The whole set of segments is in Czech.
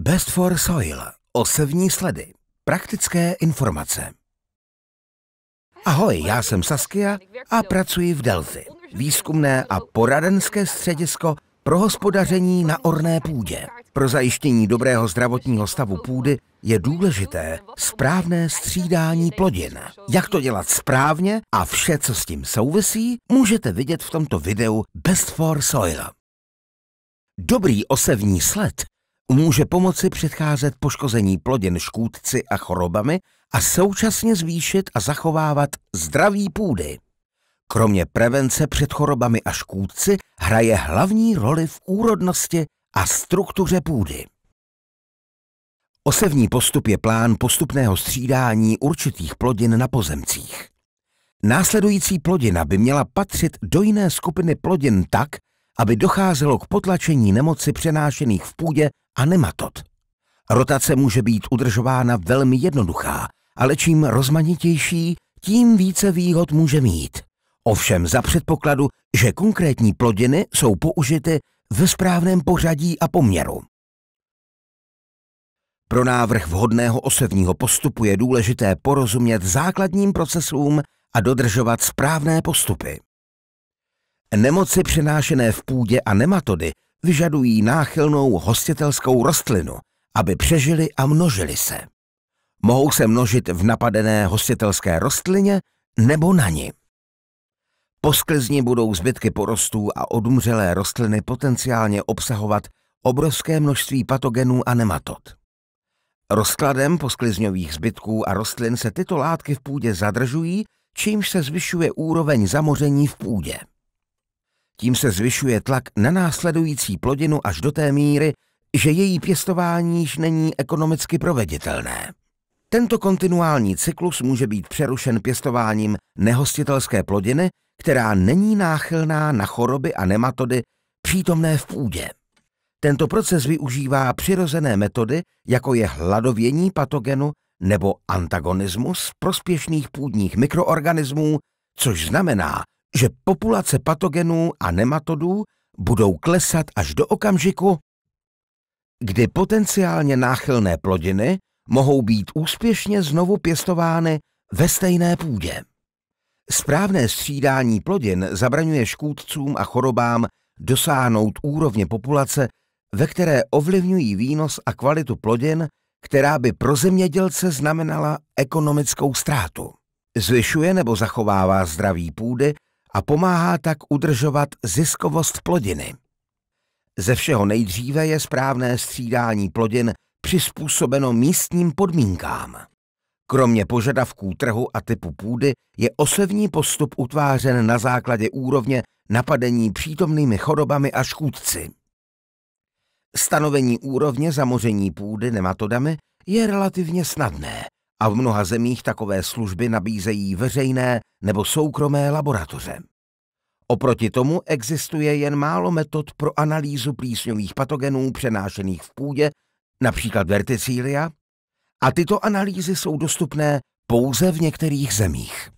Best for Soil. Osevní sledy. Praktické informace. Ahoj, já jsem Saskia a pracuji v Delphi, výzkumné a poradenské středisko pro hospodaření na orné půdě. Pro zajištění dobrého zdravotního stavu půdy je důležité správné střídání plodin. Jak to dělat správně a vše, co s tím souvisí, můžete vidět v tomto videu Best for Soil. Dobrý osevní sled může pomoci předcházet poškození plodin škůdci a chorobami a současně zvýšit a zachovávat zdraví půdy. Kromě prevence před chorobami a škůdci hraje hlavní roli v úrodnosti a struktuře půdy. Osevní postup je plán postupného střídání určitých plodin na pozemcích. Následující plodina by měla patřit do jiné skupiny plodin tak, aby docházelo k potlačení nemoci přenášených v půdě a nematod. Rotace může být udržována velmi jednoduchá, ale čím rozmanitější, tím více výhod může mít. Ovšem za předpokladu, že konkrétní plodiny jsou použity ve správném pořadí a poměru. Pro návrh vhodného osevního postupu je důležité porozumět základním procesům a dodržovat správné postupy. Nemoci přenášené v půdě a nematody vyžadují náchylnou hostitelskou rostlinu, aby přežili a množili se. Mohou se množit v napadené hostitelské rostlině nebo na ní. Po sklizni budou zbytky porostů a odumřelé rostliny potenciálně obsahovat obrovské množství patogenů a nematod. Rozkladem posklizňových zbytků a rostlin se tyto látky v půdě zadržují, čímž se zvyšuje úroveň zamoření v půdě. Tím se zvyšuje tlak na následující plodinu až do té míry, že její pěstování již není ekonomicky proveditelné. Tento kontinuální cyklus může být přerušen pěstováním nehostitelské plodiny, která není náchylná na choroby a nematody přítomné v půdě. Tento proces využívá přirozené metody, jako je hladovění patogenu nebo antagonismus prospěšných půdních mikroorganismů, což znamená že populace patogenů a nematodů budou klesat až do okamžiku, kdy potenciálně náchylné plodiny mohou být úspěšně znovu pěstovány ve stejné půdě. Správné střídání plodin zabraňuje škůdcům a chorobám dosáhnout úrovně populace, ve které ovlivňují výnos a kvalitu plodin, která by pro zemědělce znamenala ekonomickou ztrátu. Zvyšuje nebo zachovává zdraví půdy a pomáhá tak udržovat ziskovost plodiny. Ze všeho nejdříve je správné střídání plodin přizpůsobeno místním podmínkám. Kromě požadavků trhu a typu půdy je osevní postup utvářen na základě úrovně napadení přítomnými chorobami a škůdci. Stanovení úrovně zamoření půdy nematodami je relativně snadné a v mnoha zemích takové služby nabízejí veřejné nebo soukromé laboratoře. Oproti tomu existuje jen málo metod pro analýzu plísňových patogenů přenášených v půdě, například verticília, a tyto analýzy jsou dostupné pouze v některých zemích.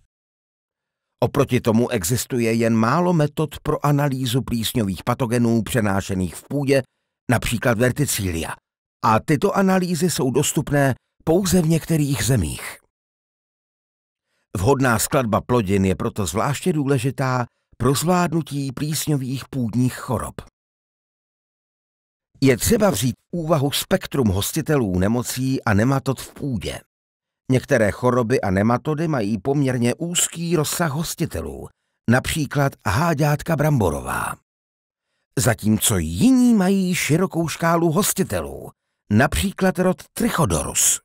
Oproti tomu existuje jen málo metod pro analýzu plísňových patogenů přenášených v půdě, například verticília, a tyto analýzy jsou dostupné pouze v některých zemích. Vhodná skladba plodin je proto zvláště důležitá pro zvládnutí plísňových půdních chorob. Je třeba vzít v úvahu spektrum hostitelů nemocí a nematod v půdě. Některé choroby a nematody mají poměrně úzký rozsah hostitelů, například háďátka bramborová. Zatímco jiní mají širokou škálu hostitelů, například rod Trichodorus.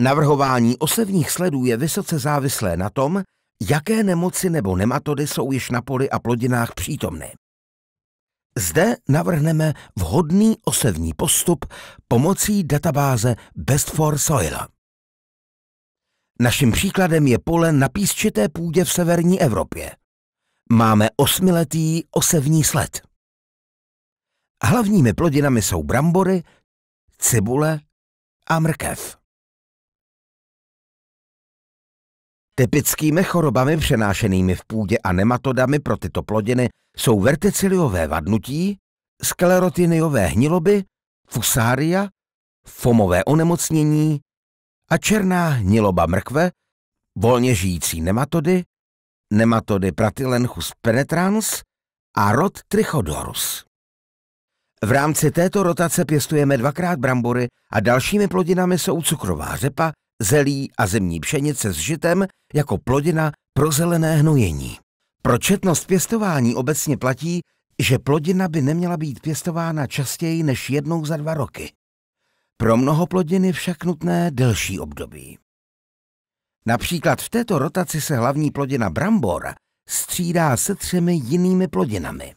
Navrhování osevních sledů je vysoce závislé na tom, jaké nemoci nebo nematody jsou již na poli a plodinách přítomny. Zde navrhneme vhodný osevní postup pomocí databáze Best for Soil. Naším příkladem je pole na písčité půdě v severní Evropě. Máme osmiletý osevní sled. Hlavními plodinami jsou brambory, cibule a mrkev. Typickými chorobami přenášenými v půdě a nematodami pro tyto plodiny jsou verticiliové vadnutí, sklerotiniové hniloby, fusária, fomové onemocnění a černá hniloba mrkve, volně žijící nematody, nematody Pratilenchus penetrans a rod Trichodorus. V rámci této rotace pěstujeme dvakrát brambory a dalšími plodinami jsou cukrová řepa, zelí a zemní pšenice s žitem jako plodina pro zelené hnojení. Pro četnost pěstování obecně platí, že plodina by neměla být pěstována častěji než jednou za dva roky. Pro mnoho plodin je však nutné delší období. Například v této rotaci se hlavní plodina brambora střídá se třemi jinými plodinami.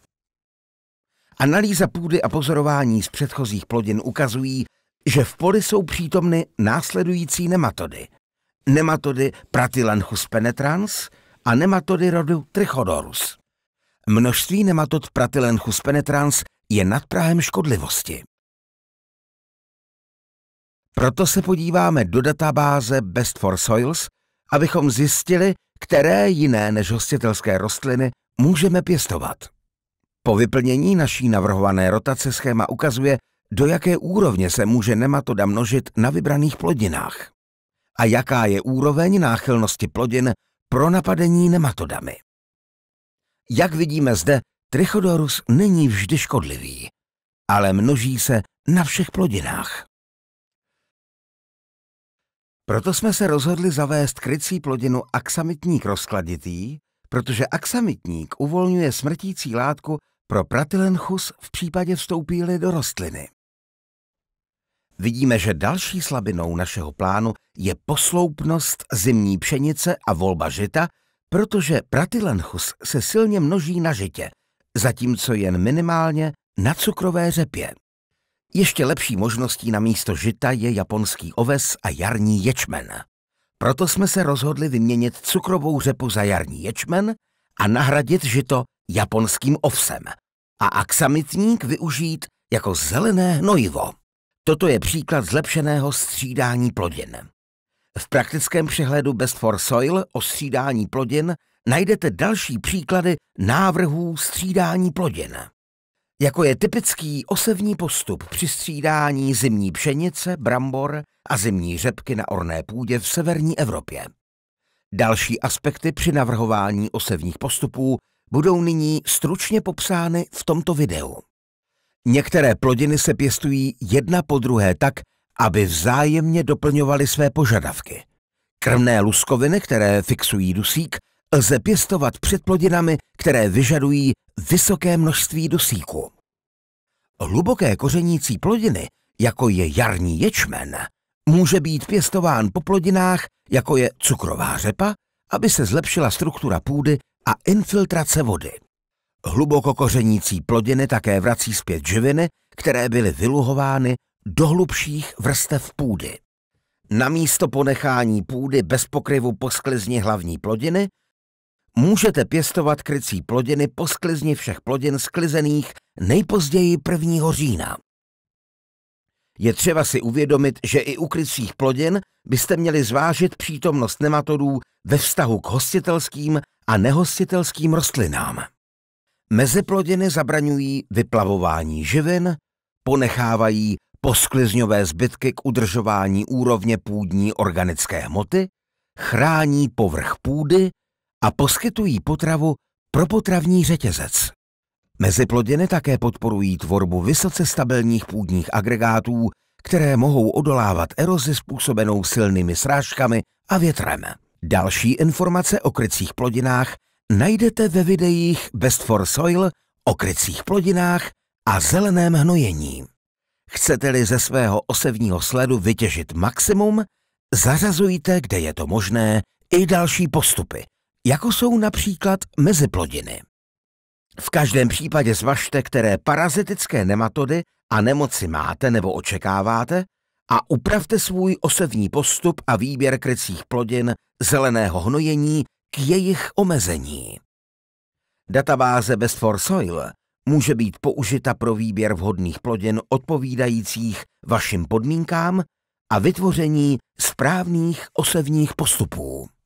Analýza půdy a pozorování z předchozích plodin ukazují, že v poli jsou přítomny následující nematody. Nematody Pratylenchus penetrans a nematody rodu Trichodorus. Množství nematod Pratylenchus penetrans je nad prahem škodlivosti. Proto se podíváme do databáze Best for Soils, abychom zjistili, které jiné než hostitelské rostliny můžeme pěstovat. Po vyplnění naší navrhované rotace schéma ukazuje, do jaké úrovně se může nematoda množit na vybraných plodinách? A jaká je úroveň náchylnosti plodin pro napadení nematodami? Jak vidíme zde, Trichodorus není vždy škodlivý, ale množí se na všech plodinách. Proto jsme se rozhodli zavést krycí plodinu aksamitník rozkladitý, protože aksamitník uvolňuje smrtící látku pro pratylenchus v případě vstoupíly do rostliny. Vidíme, že další slabinou našeho plánu je posloupnost zimní pšenice a volba žita, protože pratylenchus se silně množí na žitě, zatímco jen minimálně na cukrové řepě. Ještě lepší možností na místo žita je japonský oves a jarní ječmen. Proto jsme se rozhodli vyměnit cukrovou řepu za jarní ječmen a nahradit žito japonským ovsem a aksamitník využít jako zelené hnojivo. Toto je příklad zlepšeného střídání plodin. V praktickém přehledu Best for Soil o střídání plodin najdete další příklady návrhů střídání plodin. Jako je typický osevní postup při střídání zimní pšenice, brambor a zimní řepky na orné půdě v severní Evropě. Další aspekty při navrhování osevních postupů budou nyní stručně popsány v tomto videu. Některé plodiny se pěstují jedna po druhé tak, aby vzájemně doplňovaly své požadavky. Krmné luskoviny, které fixují dusík, lze pěstovat před plodinami, které vyžadují vysoké množství dusíku. Hluboké kořenící plodiny, jako je jarní ječmen, může být pěstován po plodinách, jako je cukrová řepa, aby se zlepšila struktura půdy a infiltrace vody. Hluboko kořenící plodiny také vrací zpět živiny, které byly vyluhovány do hlubších vrstev půdy. Na místo ponechání půdy bez pokryvu po sklizni hlavní plodiny můžete pěstovat krycí plodiny po sklizni všech plodin sklizených nejpozději 1. října. Je třeba si uvědomit, že i u krycích plodin byste měli zvážit přítomnost nematodů ve vztahu k hostitelským a nehostitelským rostlinám. Mezeplodiny zabraňují vyplavování živin, ponechávají posklizňové zbytky k udržování úrovně půdní organické hmoty, chrání povrch půdy a poskytují potravu pro potravní řetězec. Meziplodiny také podporují tvorbu vysoce stabilních půdních agregátů, které mohou odolávat erozi způsobenou silnými srážkami a větrem. Další informace o krycích plodinách najdete ve videích Best for Soil o krycích plodinách a zeleném hnojení. Chcete-li ze svého osevního sledu vytěžit maximum, zařazujte, kde je to možné, i další postupy, jako jsou například meziplodiny. V každém případě zvažte, které parazitické nematody a nemoci máte nebo očekáváte a upravte svůj osevní postup a výběr krycích plodin, zeleného hnojení k jejich omezení. Databáze Best for Soil může být použita pro výběr vhodných plodin odpovídajících vašim podmínkám a vytvoření správných osevních postupů.